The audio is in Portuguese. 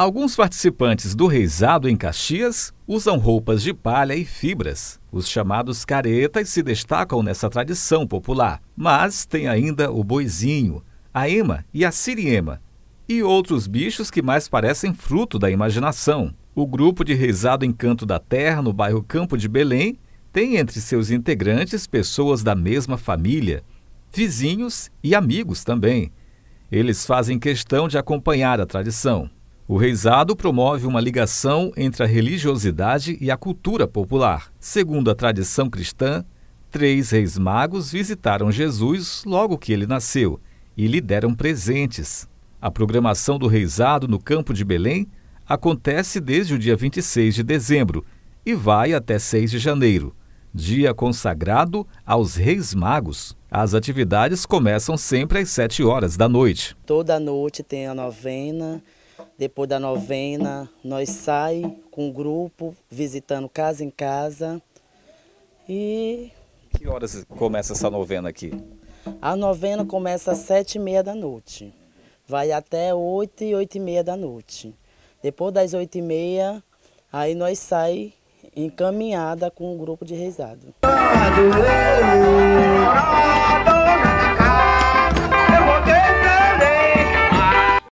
Alguns participantes do reizado em Caxias usam roupas de palha e fibras. Os chamados caretas se destacam nessa tradição popular, mas tem ainda o boizinho, a ema e a siriema, e outros bichos que mais parecem fruto da imaginação. O grupo de reizado Canto da Terra, no bairro Campo de Belém, tem entre seus integrantes pessoas da mesma família, vizinhos e amigos também. Eles fazem questão de acompanhar a tradição. O reizado promove uma ligação entre a religiosidade e a cultura popular. Segundo a tradição cristã, três reis magos visitaram Jesus logo que ele nasceu e lhe deram presentes. A programação do reizado no campo de Belém acontece desde o dia 26 de dezembro e vai até 6 de janeiro, dia consagrado aos Reis Magos. As atividades começam sempre às 7 horas da noite. Toda noite tem a novena depois da novena, nós sai com o grupo, visitando casa em casa. E... Que horas começa essa novena aqui? A novena começa às sete e meia da noite. Vai até oito e oito e meia da noite. Depois das oito e meia, aí nós sai encaminhada com o um grupo de reisado.